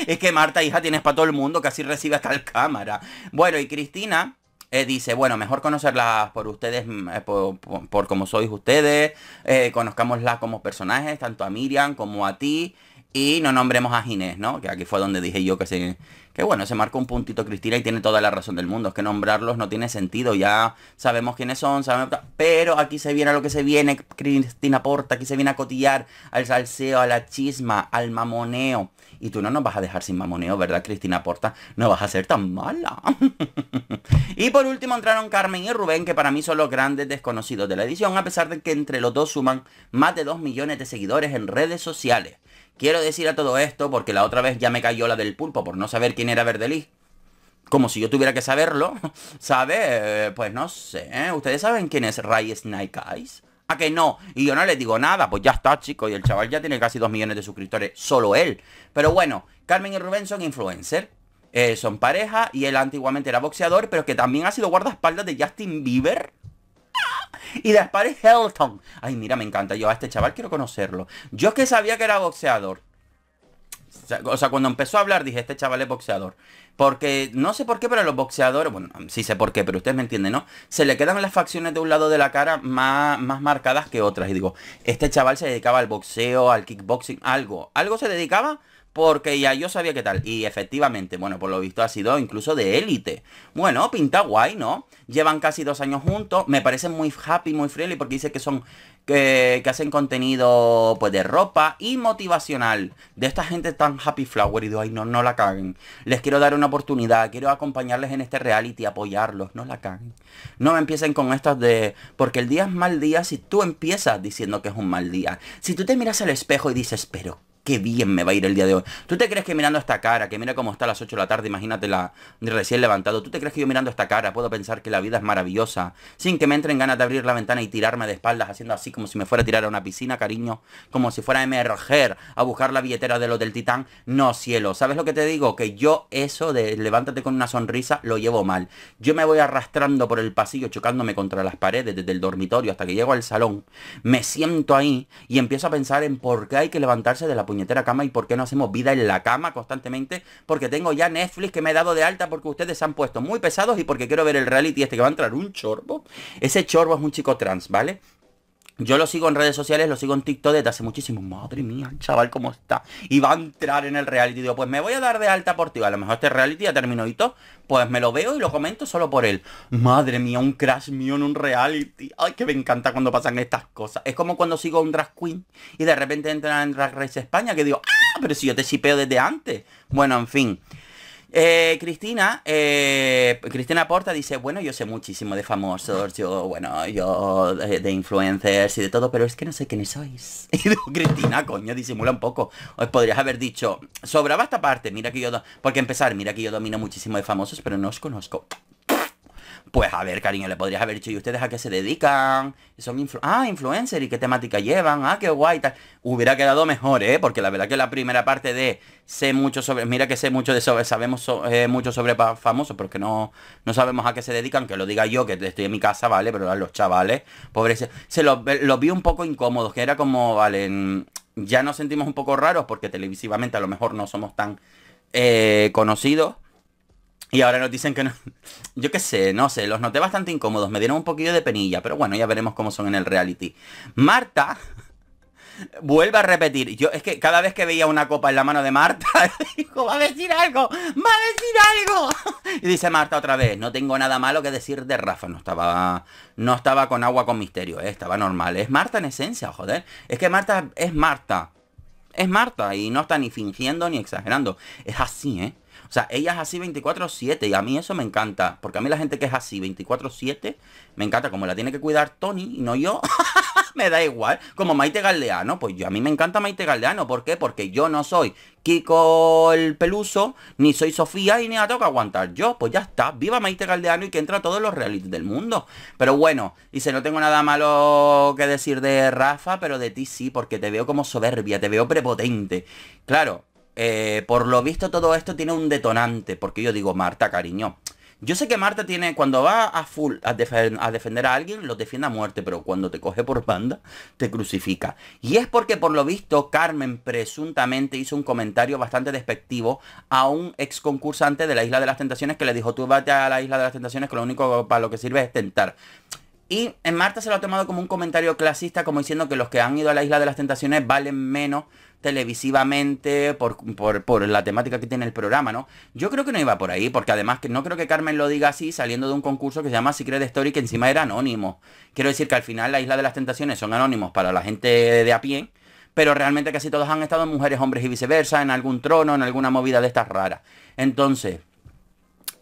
es que Marta, hija, tienes para todo el mundo, casi recibe hasta el cámara. Bueno, y Cristina eh, dice, bueno, mejor conocerlas por ustedes, eh, por, como sois ustedes, eh, conozcámoslas como personajes, tanto a Miriam como a ti. Y no nombremos a Ginés, ¿no? Que aquí fue donde dije yo que se. Que bueno, se marcó un puntito Cristina y tiene toda la razón del mundo. Es que nombrarlos no tiene sentido. Ya sabemos quiénes son, sabemos. Pero aquí se viene a lo que se viene, Cristina Porta, aquí se viene a cotillar al salseo, a la chisma, al mamoneo. Y tú no nos vas a dejar sin mamoneo, ¿verdad, Cristina Porta? No vas a ser tan mala. y por último entraron Carmen y Rubén, que para mí son los grandes desconocidos de la edición, a pesar de que entre los dos suman más de 2 millones de seguidores en redes sociales. Quiero decir a todo esto porque la otra vez ya me cayó la del pulpo por no saber quién era Verdelí. Como si yo tuviera que saberlo, ¿sabe? Pues no sé, ¿ustedes saben quién es Ray Snake Eyes? ¿A que no? Y yo no le digo nada, pues ya está, chicos, y el chaval ya tiene casi 2 millones de suscriptores, solo él. Pero bueno, Carmen y Rubén son influencer, eh, son pareja, y él antiguamente era boxeador, pero que también ha sido guardaespaldas de Justin Bieber. Y después Helton. Ay, mira, me encanta. Yo a este chaval quiero conocerlo. Yo es que sabía que era boxeador. O sea, cuando empezó a hablar dije, este chaval es boxeador. Porque no sé por qué, pero los boxeadores, bueno, sí sé por qué, pero ustedes me entienden, ¿no? Se le quedan las facciones de un lado de la cara más, más marcadas que otras. Y digo, este chaval se dedicaba al boxeo, al kickboxing, algo. Algo se dedicaba porque ya yo sabía qué tal. Y efectivamente, bueno, por lo visto ha sido incluso de élite. Bueno, pinta guay, ¿no? Llevan casi dos años juntos, me parecen muy happy, muy friendly, porque dice que son... Que, que hacen contenido pues de ropa y motivacional de esta gente tan happy flower y de ay no, no la caguen les quiero dar una oportunidad quiero acompañarles en este reality apoyarlos no la caguen no me empiecen con estas de porque el día es mal día si tú empiezas diciendo que es un mal día si tú te miras al espejo y dices pero qué bien me va a ir el día de hoy. ¿Tú te crees que mirando esta cara, que mira cómo está a las 8 de la tarde, imagínate la recién levantado, ¿tú te crees que yo mirando esta cara puedo pensar que la vida es maravillosa? Sin que me entren ganas de abrir la ventana y tirarme de espaldas, haciendo así como si me fuera a tirar a una piscina, cariño, como si fuera a emerger a buscar la billetera del Hotel Titán. No, cielo, ¿sabes lo que te digo? Que yo eso de levántate con una sonrisa lo llevo mal. Yo me voy arrastrando por el pasillo, chocándome contra las paredes desde el dormitorio hasta que llego al salón. Me siento ahí y empiezo a pensar en por qué hay que levantarse de la puñetera cama y por qué no hacemos vida en la cama constantemente, porque tengo ya Netflix que me he dado de alta porque ustedes se han puesto muy pesados y porque quiero ver el reality este que va a entrar un chorbo. Ese chorbo es un chico trans, ¿vale? Yo lo sigo en redes sociales, lo sigo en TikTok desde hace muchísimo. Madre mía, chaval, cómo está. Y va a entrar en el reality. Digo, pues me voy a dar de alta por ti. A lo mejor este reality ya terminó y todo. Pues me lo veo y lo comento solo por él. Madre mía, un crash mío en un reality. Ay, que me encanta cuando pasan estas cosas. Es como cuando sigo un drag queen y de repente entran en Drag Race España que digo, ah, pero si yo te sipeo desde antes. Bueno, en fin. Eh, Cristina, eh, Cristina Porta dice, bueno, yo sé muchísimo de famosos, yo, bueno, yo eh, de, influencers y de todo, pero es que no sé quiénes sois. Cristina, coño, disimula un poco. Os podrías haber dicho, sobraba esta parte, mira que yo, porque empezar, mira que yo domino muchísimo de famosos, pero no os conozco. Pues a ver, cariño, le podrías haber dicho, ¿y ustedes a qué se dedican? Son ah, influencer, ¿y qué temática llevan? Ah, qué guay, tal. Hubiera quedado mejor, ¿eh? Porque la verdad que la primera parte de sé mucho sobre, mira que sé mucho de sobre, sabemos eh, mucho sobre famosos, porque no, no sabemos a qué se dedican, que lo diga yo, que estoy en mi casa, ¿vale? Pero a los chavales, pobres, se, los, vi un poco incómodos, que era como, vale, ya nos sentimos un poco raros porque televisivamente a lo mejor no somos tan eh, conocidos y ahora nos dicen que no. Yo qué sé, no sé, los noté bastante incómodos, me dieron un poquillo de penilla, pero bueno, ya veremos cómo son en el reality. Marta vuelve a repetir. Yo es que cada vez que veía una copa en la mano de Marta, dijo, va a decir algo, va a decir algo. Y dice Marta otra vez, no tengo nada malo que decir de Rafa, no estaba no estaba con agua con misterio, eh, estaba normal. Es Marta en esencia, joder. Es que Marta es Marta. Es Marta y no está ni fingiendo ni exagerando. Es así, ¿eh? O sea, ella es así 24/7 y a mí eso me encanta, porque a mí la gente que es así 24/7 me encanta, como la tiene que cuidar Tony y no yo, me da igual, como Maite Galdeano, pues yo a mí me encanta Maite Galdeano, ¿por qué? Porque yo no soy Kiko el Peluso, ni soy Sofía y ni la toca aguantar yo, pues ya está, viva Maite Galdeano y que entra a todos los realities del mundo. Pero bueno, Y si no tengo nada malo que decir de Rafa, pero de ti sí, porque te veo como soberbia, te veo prepotente. Claro, eh, por lo visto todo esto tiene un detonante, porque yo digo, Marta, cariño. Yo sé que Marta tiene, cuando va a full a, defender a alguien, lo defiende a muerte, pero cuando te coge por banda, te crucifica. Y es porque por lo visto Carmen presuntamente hizo un comentario bastante despectivo a un ex concursante de la Isla de las Tentaciones que le dijo, tú vete a la Isla de las Tentaciones que lo único para lo que sirve es tentar. Y en Marta se lo ha tomado como un comentario clasista, como diciendo que los que han ido a la Isla de las Tentaciones valen menos televisivamente por, la temática que tiene el programa, ¿no? Yo creo que no iba por ahí, porque además que no creo que Carmen lo diga así saliendo de un concurso que se llama Secret Story, que encima era anónimo. Quiero decir que al final la Isla de las Tentaciones son anónimos para la gente de a pie, pero realmente casi todos han estado mujeres, hombres y viceversa, en algún trono, en alguna movida de estas raras. Entonces...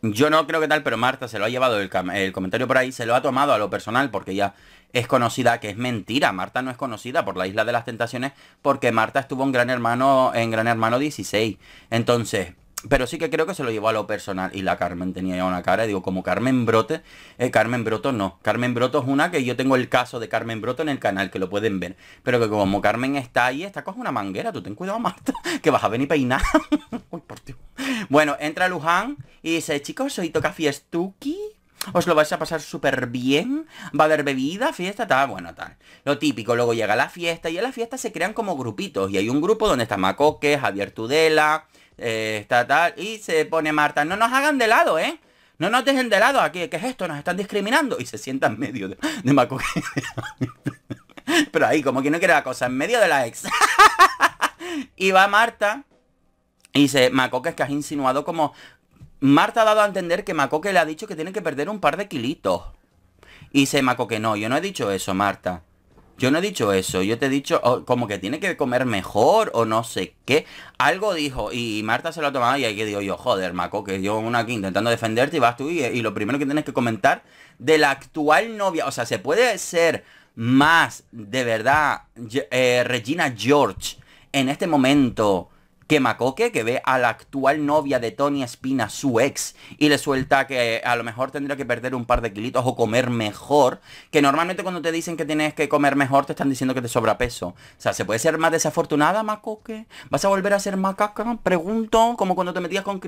Yo no creo que tal, pero Marta se lo ha llevado el, el, comentario por ahí, se lo ha tomado a lo personal, porque ya es conocida, que es mentira. Marta no es conocida por la Isla de las Tentaciones porque Marta estuvo en Gran Hermano, en Gran Hermano 16. Entonces, pero sí que creo que se lo llevó a lo personal. Y la Carmen tenía ya una cara. Digo, como Carmen Brote. Eh, Carmen Broto no. Carmen Broto es una que yo tengo el caso de Carmen Broto en el canal, que lo pueden ver. Pero que como Carmen está ahí, está con una manguera. Tú ten cuidado, Marta, que vas a venir peinada. Uy, por Dios. Bueno, entra Luján y dice, chicos, soy Toca Fiestuki os lo vais a pasar súper bien, va a haber bebida, fiesta, tal, bueno, tal. Lo típico, luego llega la fiesta y en la fiesta se crean como grupitos y hay un grupo donde está Macoques, Javier Tudela, eh, está tal, y se pone Marta, no nos hagan de lado, ¿eh? No nos dejen de lado aquí, ¿qué es esto? Nos están discriminando. Y se sientan en medio de, Macoques. Pero ahí, como que no quiere la cosa, en medio de la ex. y va Marta. Y dice, Macoques, es que has insinuado como Marta ha dado a entender que Macoque le ha dicho que tiene que perder un par de kilitos. Y se que no, yo no he dicho eso, Marta. Yo no he dicho eso, yo te he dicho oh, como que tiene que comer mejor o no sé qué. Algo dijo y Marta se lo ha tomado y ahí que digo yo, joder, Maco, que yo una aquí intentando defenderte y vas tú y, lo primero que tienes que comentar de la actual novia. O sea, se puede ser más de verdad eh, Regina George en este momento que Macoque, que ve a la actual novia de Tony Espina, su ex, y le suelta que a lo mejor tendría que perder un par de kilitos o comer mejor, que normalmente cuando te dicen que tienes que comer mejor te están diciendo que te peso. O sea, ¿se puede ser más desafortunada, Macoque? ¿Vas a volver a ser macaca? Pregunto, como cuando te metías con,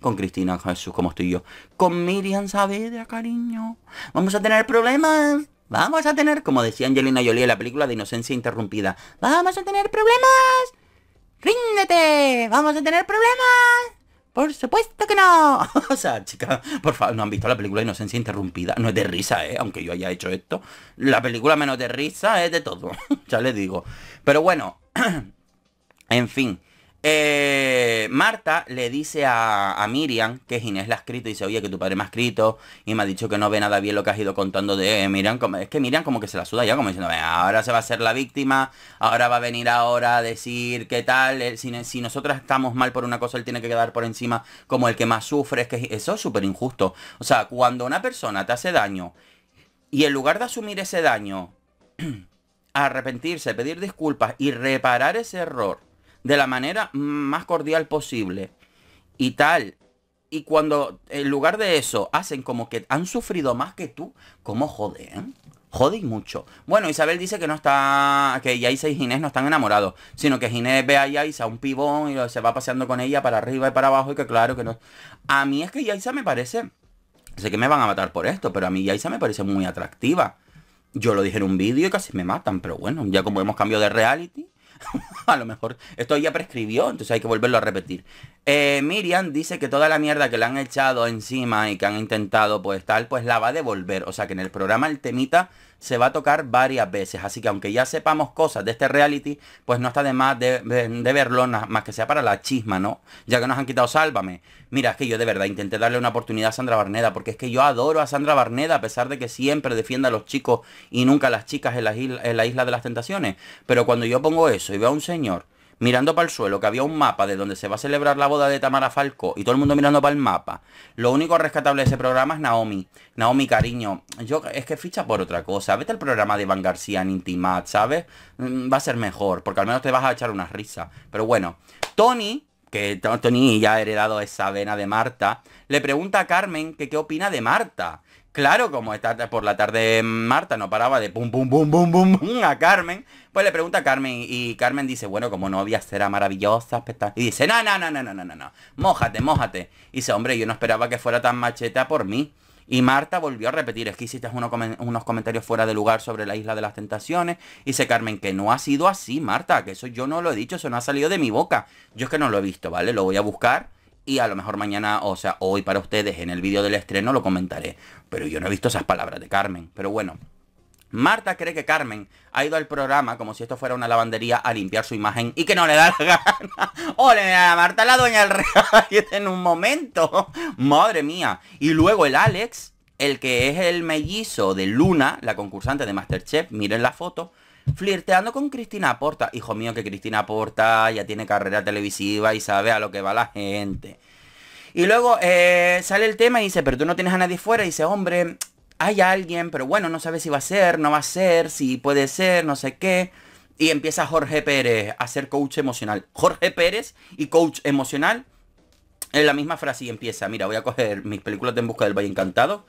con Cristina, Jesús, como estoy yo. Con Miriam Saavedra, cariño. Vamos a tener problemas. Vamos a tener, como decía Angelina Jolie en la película de Inocencia Interrumpida, vamos a tener problemas. ¡Ríndete! ¡Vamos a tener problemas! Por supuesto que no. o sea, chica, por favor, no han visto la película Inocencia Interrumpida. No es de risa, ¿eh? Aunque yo haya hecho esto. La película menos de risa es de todo. ya les digo. Pero bueno, en fin. Eh, Marta le dice a, Miriam, que Inés la ha escrito, y dice, oye, que tu padre me ha escrito y me ha dicho que no ve nada bien lo que has ido contando de eh, Miriam. Como, es que Miriam como que se la suda ya, como diciendo, ahora se va a ser la víctima, ahora va a venir ahora a decir qué tal, eh, si, si nosotras estamos mal por una cosa, él tiene que quedar por encima como el que más sufre. Es que eso es súper injusto. O sea, cuando una persona te hace daño y en lugar de asumir ese daño, arrepentirse, pedir disculpas y reparar ese error, de la manera más cordial posible y tal. Y cuando en lugar de eso hacen como que han sufrido más que tú, ¿cómo joden? Jodéis mucho. Bueno, Isabel dice que no está. que Yaisa y Ginés no están enamorados. Sino que Ginés ve a Yaisa un pibón y se va paseando con ella para arriba y para abajo. Y que claro que no. A mí es que Yaisa me parece. Sé que me van a matar por esto, pero a mí Yaisa me parece muy atractiva. Yo lo dije en un vídeo y casi me matan, pero bueno, ya como hemos cambiado de reality, a lo mejor esto ya prescribió, entonces hay que volverlo a repetir. Eh, Miriam dice que toda la mierda que le han echado encima y que han intentado pues tal, pues la va a devolver. O sea que en el programa el temita se va a tocar varias veces. Así que aunque ya sepamos cosas de este reality, pues no está de más de, de, de verlo, más que sea para la chisma, ¿no? Ya que nos han quitado Sálvame, Mira, es que yo de verdad intenté darle una oportunidad a Sandra Barneda, porque es que yo adoro a Sandra Barneda, a pesar de que siempre defienda a los chicos y nunca a las chicas en la isla, de las tentaciones. Pero cuando yo pongo eso y veo a un señor mirando para el suelo, que había un mapa de donde se va a celebrar la boda de Tamara Falco y todo el mundo mirando para el mapa. Lo único rescatable de ese programa es Naomi. Naomi, cariño, yo es que ficha por otra cosa. Vete al programa de Iván García en Intimat, ¿sabes? Mm, va a ser mejor, porque al menos te vas a echar una risa. Pero bueno, Tony que Tony ya ha heredado esa vena de Marta, le pregunta a Carmen que qué opina de Marta. Claro, como está por la tarde mm, Marta no paraba de pum, pum, pum, pum, pum, pum a Carmen, pues le pregunta a Carmen y Carmen dice, bueno, como novia será maravillosa, Y dice, no, no, no, no, no, no, no, no, mójate, mójate. Y dice, hombre, yo no esperaba que fuera tan macheta por mí. Y Marta volvió a repetir, es que hiciste unos comentarios fuera de lugar sobre la isla de las tentaciones. Y dice Carmen, que no ha sido así, Marta, que eso yo no lo he dicho, eso no ha salido de mi boca. Yo es que no lo he visto, ¿vale? Lo voy a buscar y a lo mejor mañana, o sea, hoy para ustedes en el vídeo del estreno lo comentaré. Pero yo no he visto esas palabras de Carmen. Pero bueno, Marta cree que Carmen ha ido al programa como si esto fuera una lavandería a limpiar su imagen y que no le da la gana. ¡Ole, Marta la doña del rey. en un momento! ¡Madre mía! Y luego el Alex, el que es el mellizo de Luna, la concursante de Masterchef, miren la foto, flirteando con Cristina Porta. Hijo mío, que Cristina Porta ya tiene carrera televisiva y sabe a lo que va la gente. Y luego eh, sale el tema y dice, pero tú no tienes a nadie fuera. Y dice, hombre, hay alguien, pero bueno, no sabe si va a ser, no va a ser, si puede ser, no sé qué. Y empieza Jorge Pérez a ser coach emocional. Jorge Pérez y coach emocional Es la misma frase y empieza. Mira, voy a coger mis películas de En Busca del Valle Encantado,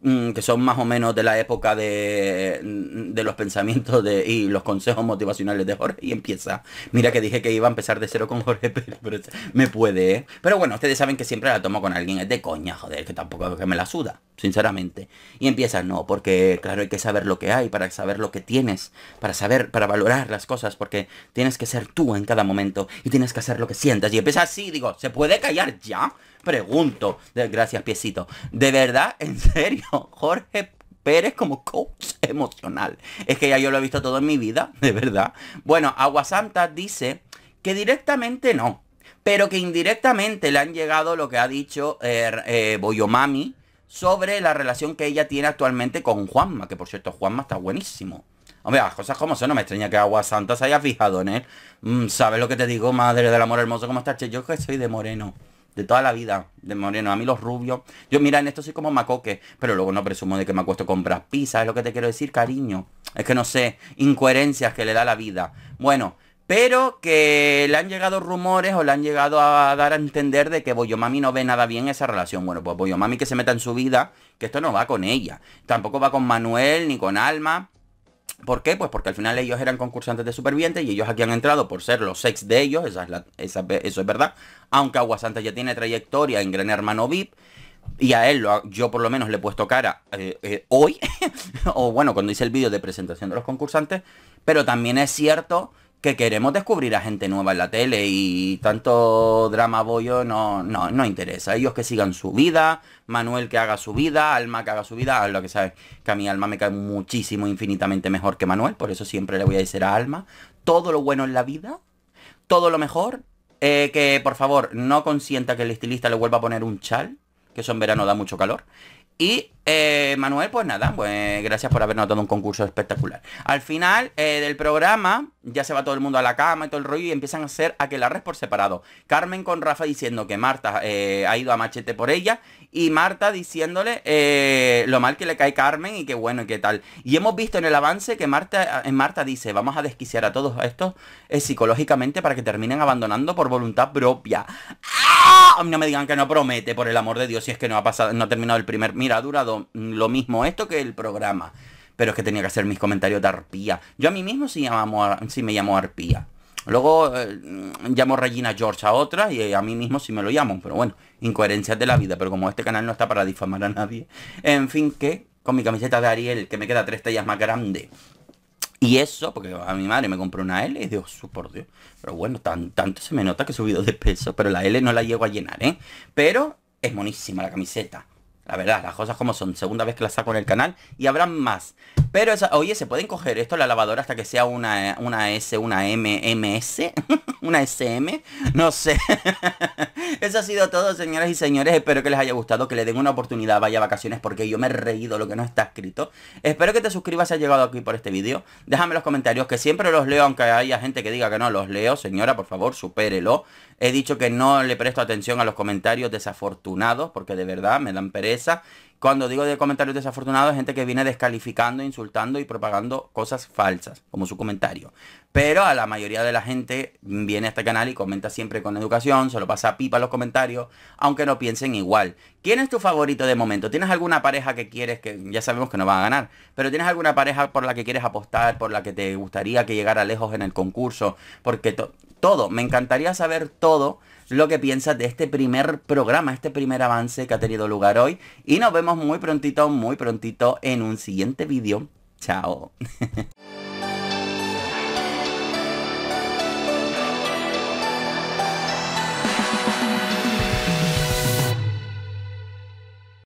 mm, que son más o menos de la época mm, de, los pensamientos de, y los consejos motivacionales de Jorge. Y empieza. Mira que dije que iba a empezar de cero con Jorge Pérez, pero me puede, ¿eh? Pero bueno, ustedes saben que siempre la tomo con alguien. Es de coña, joder, que tampoco que me la suda sinceramente. Y empiezas, no, porque claro, hay que saber lo que hay, para saber lo que tienes, para saber, para valorar las cosas, porque tienes que ser tú en cada momento y tienes que hacer lo que sientas. Y empieza así, digo, ¿se puede callar ya? Pregunto. Gracias, piecito. De verdad, en serio, Jorge Pérez como coach emocional. Es que ya yo lo he visto todo en mi vida, de verdad. Bueno, Aguasanta dice que directamente no, pero que indirectamente le han llegado lo que ha dicho eh, eh, Boyomami sobre la relación que ella tiene actualmente con Juanma, que por cierto, Juanma está buenísimo. Hombre, las cosas como eso, no me extraña que Agua Santa se haya fijado en él. Mm, ¿Sabes lo que te digo, madre del amor hermoso? ¿Cómo estás, che? Yo que soy de moreno. De toda la vida, de moreno. A mí los rubios. Yo, mira, en esto soy como macoque. Pero luego no presumo de que me acuesto comprar pizza es lo que te quiero decir, cariño? Es que no sé. Incoherencias que le da la vida. Bueno, pero que le han llegado rumores o le han llegado a dar a entender de que Mami no ve nada bien esa relación. Bueno, pues Mami que se meta en su vida, que esto no va con ella. Tampoco va con Manuel ni con Alma. ¿Por qué? Pues porque al final ellos eran concursantes de supervivientes y ellos aquí han entrado por ser los sex de ellos, eso es verdad. Aunque Aguasanta ya tiene trayectoria en Gran Hermano VIP. Y a él, yo por lo menos le he puesto cara eh, eh, hoy, o bueno, cuando hice el vídeo de presentación de los concursantes, pero también es cierto que queremos descubrir a gente nueva en la tele y tanto drama bollo no, no, interesa. Ellos que sigan su vida, Manuel que haga su vida, Alma que haga su vida, lo que sabes, que a mi Alma me cae muchísimo, infinitamente mejor que Manuel, por eso siempre le voy a decir a Alma, todo lo bueno en la vida, todo lo mejor, eh, que por favor no consienta que el estilista le vuelva a poner un chal, que eso en verano da mucho calor. Y eh, Manuel, pues nada, pues gracias por habernos dado un concurso espectacular. Al final eh, del programa, ya se va todo el mundo a la cama y todo el rollo y empiezan a hacer aquelarres por separado. Carmen con Rafa diciendo que Marta eh, ha ido a machete por ella y Marta diciéndole eh, lo mal que le cae Carmen y qué bueno y qué tal. Y hemos visto en el avance que Marta, en Marta dice, vamos a desquiciar a todos estos eh, psicológicamente para que terminen abandonando por voluntad propia. ¡Ah! No me digan que no promete, por el amor de Dios, si es que no ha pasado, no ha terminado el primer. Mira, ha durado lo mismo esto que el programa. Pero es que tenía que hacer mis comentarios de arpía. Yo a mí mismo sí, me llamo arpía. Luego eh, llamo Regina George a otra y a mí mismo sí me lo llamo, pero bueno, incoherencias de la vida, pero como este canal no está para difamar a nadie, en fin, que con mi camiseta de Ariel, que me queda tres tallas más grande. Y eso, porque a mi madre me compró una L y Dios, su por Dios. Pero bueno, tan, tanto se me nota que he subido de peso, pero la L no la llego a llenar, ¿eh? Pero es monísima la camiseta. La verdad, las cosas como son. Segunda vez que las saco en el canal y habrán más. Pero, esa, oye, ¿se pueden coger esto la lavadora hasta que sea una, una S, una M, MS? ¿Una SM? No sé. Eso ha sido todo, señoras y señores. Espero que les haya gustado, que le den una oportunidad. Vaya vacaciones porque yo me he reído lo que no está escrito. Espero que te suscribas si has llegado aquí por este vídeo. Déjame los comentarios que siempre los leo, aunque haya gente que diga que no los leo. Señora, por favor, supérelo. He dicho que no le presto atención a los comentarios desafortunados, porque de verdad me dan pereza. Cuando digo de comentarios desafortunados, gente que viene descalificando, insultando y propagando cosas falsas, como su comentario. Pero a la mayoría de la gente viene a este canal y comenta siempre con educación, se lo pasa pipa los comentarios, aunque no piensen igual. ¿Quién es tu favorito de momento? ¿Tienes alguna pareja que quieres que ya sabemos que no va a ganar, pero tienes alguna pareja por la que quieres apostar, por la que te gustaría que llegara lejos en el concurso? Porque todo. Me encantaría saber todo lo que piensas de este primer programa, este primer avance que ha tenido lugar hoy. Y nos vemos muy prontito, muy prontito en un siguiente vídeo. Chao.